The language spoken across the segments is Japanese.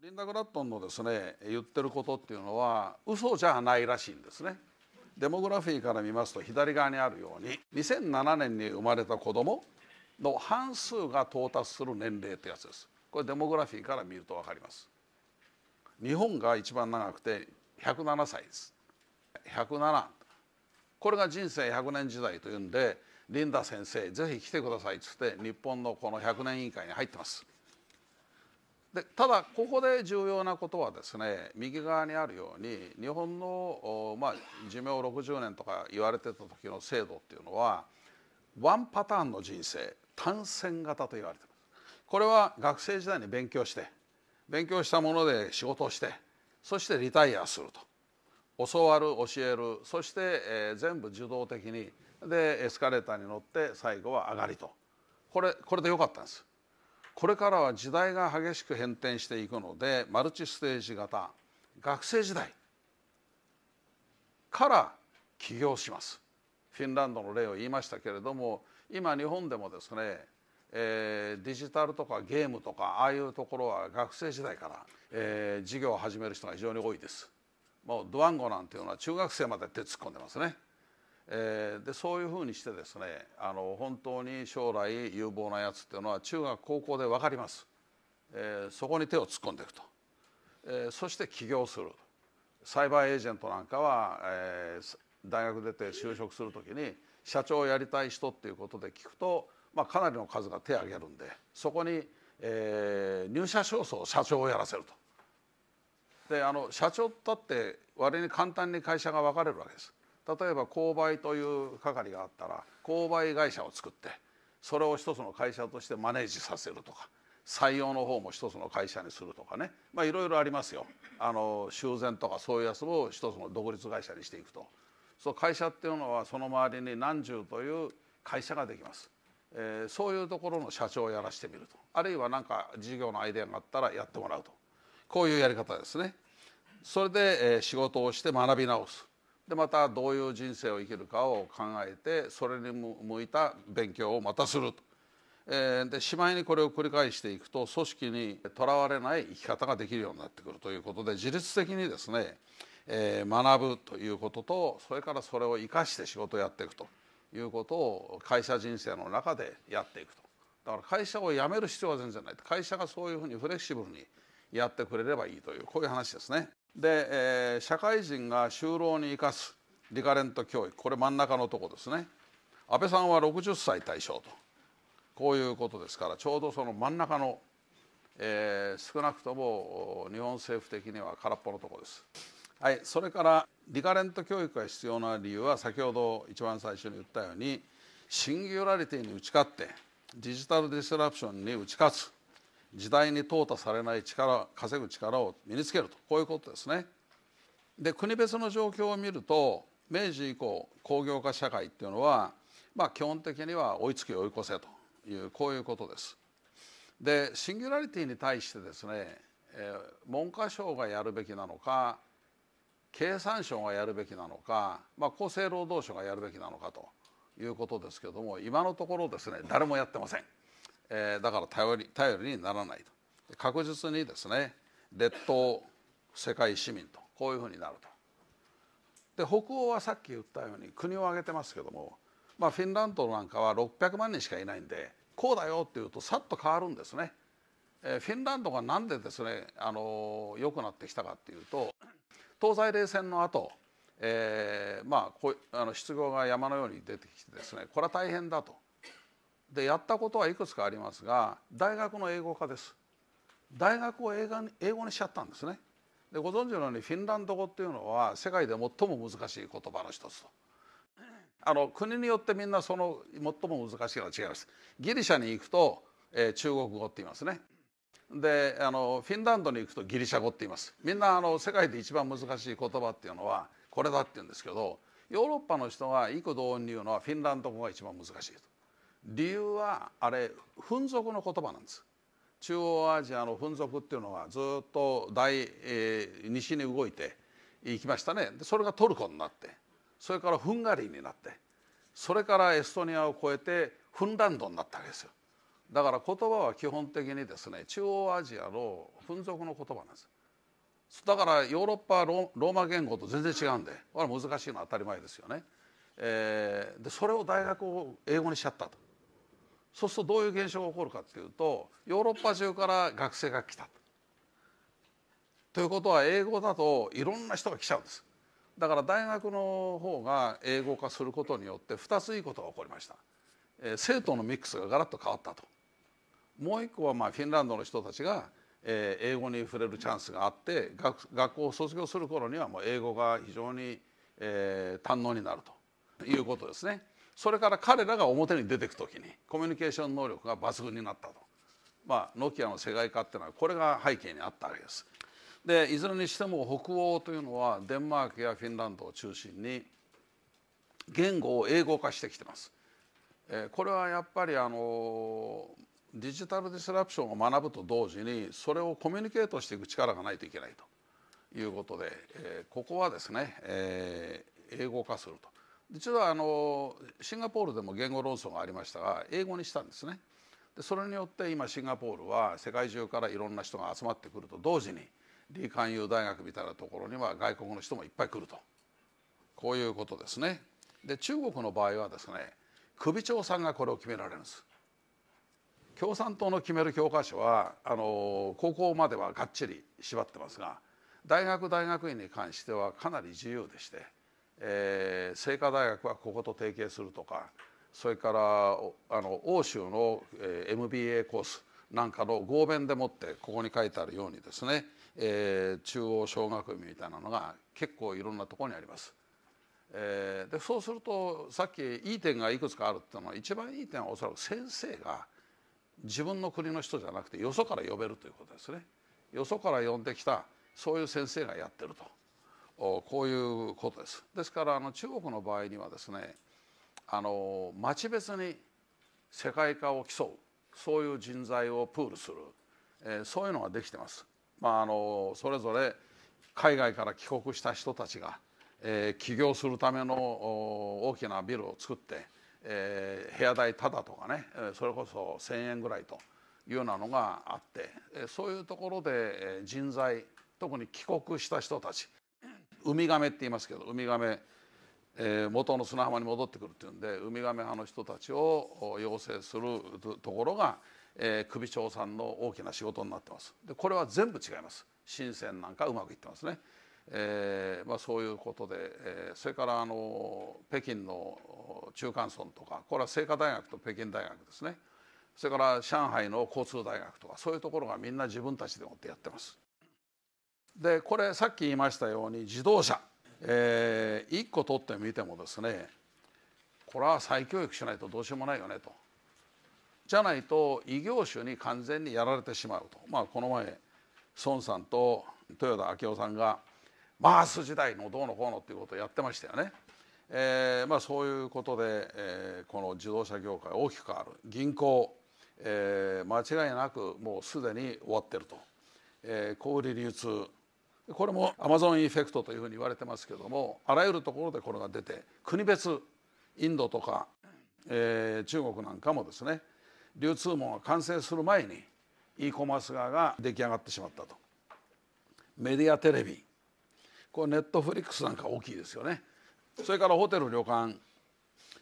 リンダ・グラットンのですね言ってることっていうのは嘘じゃないらしいんですねデモグラフィーから見ますと左側にあるように2007年に生まれた子供の半数が到達する年齢ってやつですこれデモグラフィーから見るとわかります日本が一番長くて107歳です107これが人生100年時代というんでリンダ先生ぜひ来てくださいっつって日本のこの100年委員会に入ってますでただここで重要なことはですね右側にあるように日本の、まあ、寿命60年とか言われてた時の制度っていうのはワンパターンの人生単線型と言われてますこれは学生時代に勉強して勉強したもので仕事をしてそしてリタイアすると教わる教えるそして、えー、全部受動的にでエスカレーターに乗って最後は上がりとこれこれでよかったんですこれからは時代が激しく変転していくのでマルチステージ型学生時代から起業しますフィンランドの例を言いましたけれども今日本でもですね、えー、デジタルとかゲームとかああいうところは学生時代から、えー、授業を始める人が非常に多いです。もうドワンゴなんていうのは中学生まで手突っ込んでますね。えー、でそういうふうにしてですねあの本当に将来有望なやつっていうのは中学高校で分かります、えー、そこに手を突っ込んでいくと、えー、そして起業するサイバーエージェントなんかは、えー、大学出て就職する時に社長をやりたい人っていうことで聞くと、まあ、かなりの数が手を挙げるんでそこに、えー、入社書を社長をやらせると。であの社長だって割に簡単に会社が分かれるわけです。例えば購買という係があったら購買会社を作ってそれを一つの会社としてマネージさせるとか採用の方も一つの会社にするとかねまあいろいろありますよあの修繕とかそういうやつを一つの独立会社にしていくとそう会社っていうのはその周りに何十という会社ができます、えー、そういうところの社長をやらしてみるとあるいは何か事業のアイデアがあったらやってもらうとこういうやり方ですねそれで、えー、仕事をして学び直すでまたどういう人生を生きるかを考えてそれに向いた勉強をまたすると、えー、でしまいにこれを繰り返していくと組織にとらわれない生き方ができるようになってくるということで自律的にですね、えー、学ぶということとそれからそれを生かして仕事をやっていくということを会社人生の中でやっていくとだから会社を辞める必要は全然ない会社がそういうふうにフレキシブルにやってくれればいいというこういう話ですね。で、えー、社会人が就労に生かすリカレント教育これ真ん中のとこですね安倍さんは60歳対象とこういうことですからちょうどその真ん中の、えー、少なくとも日本政府的には空っぽのとこです。はい、それからリカレント教育が必要な理由は先ほど一番最初に言ったようにシンギュラリティに打ち勝ってデジタルディスラプションに打ち勝つ時代に淘汰されない力稼ぐ力を身につけるとこういうことですね。で国別の状況を見ると明治以降工業化社会っていうのは、まあ、基本的には追いつき追い越せというこういうことです。でシンギュラリティに対してですね、えー、文科省がやるべきなのか経産省がやるべきなのか、まあ、厚生労働省がやるべきなのかということですけども今のところですね誰もやってません。えー、だから頼り頼りにならないと確実にですね列島世界市民とこういうふうになるとで北欧はさっき言ったように国を挙げてますけども、まあ、フィンランドなんかは600万人しかいないんでこうだよっていうとさっと変わるんですね。えフィンランドが何でですねあの良くなってきたかっていうと東西冷戦の後、えー、まあこあの失業が山のように出てきてですねこれは大変だとでやったことはいくつかありますが大学の英語科です大学を英語にしちゃったんですねでご存知のようにフィンランド語っていうのは世界で最も難しい言葉の一つとあの国によってみんなその最も難しいのは違いますギリシャに行くと、えー、中国語って言いますねであのフィンランドに行くとギリシャ語って言いますみんなあの世界で一番難しい言葉っていうのはこれだって言うんですけどヨーロッパの人が幾度音に言うのはフィンランド語が一番難しいと。理由はあれ紛族の言葉なんです中央アジアの紛族っていうのはずっと大、えー、西に動いていきましたねでそれがトルコになってそれからフンガリーになってそれからエストニアを越えてフンランドになったわけですよだから言葉は基本的にですね中央アジアの紛族の言葉なんですだからヨーロッパローマ言語と全然違うんでこれは難しいのは当たり前ですよね、えー、でそれを大学を英語にしちゃったとそうするとどういう現象が起こるかっていうとヨーロッパ中から学生が来たということは英語だといろんな人が来ちゃうんです。だから大学の方が英語化することによって2ついいことが起こりました。えー、生徒のミックスがガラッと変わったと。もう一個はまあフィンランドの人たちが、えー、英語に触れるチャンスがあって学学校を卒業する頃にはもう英語が非常に、えー、堪能になるということですね。それから彼らが表に出てく時にコミュニケーション能力が抜群になったと、まあ、ノキアの世界化っていうのはこれが背景にあったわけです。でいずれにしても北欧というのはデンマークやフィンランドを中心に言語を英語化してきてます。えこれはやっぱりあのデジタルディスラプションを学ぶと同時にそれをコミュニケートしていく力がないといけないということで、えここはですね、え英語化すると。実はあのシンガポールでも言語論争がありましたが英語にしたんですね。でそれによって今シンガポールは世界中からいろんな人が集まってくると同時にリー・カンユー大学みたいなところには外国の人もいっぱい来るとこういうことですね。で中国の場合はですね首長さんがこれを決められるんです。共産党の決める教科書はあの高校まではがっちり縛ってますが大学大学院に関してはかなり自由でして。えー、清華大学はここと提携するとかそれからあの欧州の、えー、MBA コースなんかの合弁でもってここに書いてあるようにですね、えー、中央小学院みたいなのが結構いろんなところにあります。えー、でそうするとさっきいい点がいくつかあるっていうのは一番いい点はおそらく先生が自分の国の人じゃなくてよそから呼べるということですね。よそから呼んできたそういう先生がやってると。こういうことです。ですからあの中国の場合にはですねあの町別に世界化を競うそういう人材をプールする、えー、そういうのができてます。まあ、あのそれぞれ海外から帰国した人たちが、えー、起業するための大きなビルを作って、えー、部屋代タダとかねそれこそ1,000円ぐらいというようなのがあってえそういうところで人材特に帰国した人たちウミガメって言いますけどウミガメ、えー、元の砂浜に戻ってくるっていうんでウミガメ派の人たちを養成するところが、えー、首長さんの大きな仕事になってます。でこれは全部違います。新鮮なんかうまくいってますね。えーまあ、そういうことで、えー、それからあの北京の中間村とかこれは清華大学と北京大学ですねそれから上海の交通大学とかそういうところがみんな自分たちでもってやってます。でこれさっき言いましたように自動車、えー、1個取ってみてもですねこれは再教育しないとどうしようもないよねと。じゃないと異業種に完全にやられてしまうと、まあ、この前孫さんと豊田昭夫さんがマース時代のどうのこうのっていうことをやってましたよね。えーまあ、そういうことで、えー、この自動車業界大きく変わる銀行、えー、間違いなくもうすでに終わってると、えー、小売流通これもアマゾンインフェクトというふうに言われてますけどもあらゆるところでこれが出て国別インドとか、えー、中国なんかもですね流通網が完成する前に e コマース側が出来上がってしまったとメディアテレビこれネットフリックスなんか大きいですよねそれからホテル旅館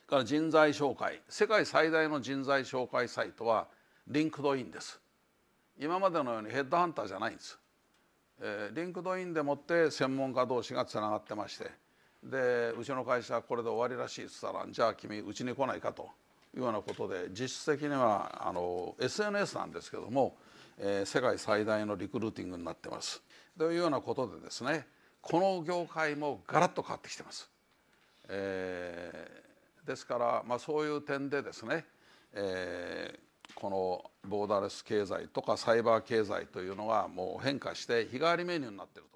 から人材紹介世界最大の人材紹介サイトはリンクドインです今までのようにヘッドハンターじゃないんですえー、リンクドインでもって専門家同士がつながってましてでうちの会社これで終わりらしいっつったらじゃあ君うちに来ないかというようなことで実質的にはあの SNS なんですけども、えー、世界最大のリクルーティングになってます。というようなことでですねこの業界もガラッと変わってきてます。えー、ですから、まあ、そういう点でですね、えー、このボーダーレス経済とかサイバー経済というのがもう変化して日替わりメニューになっていると。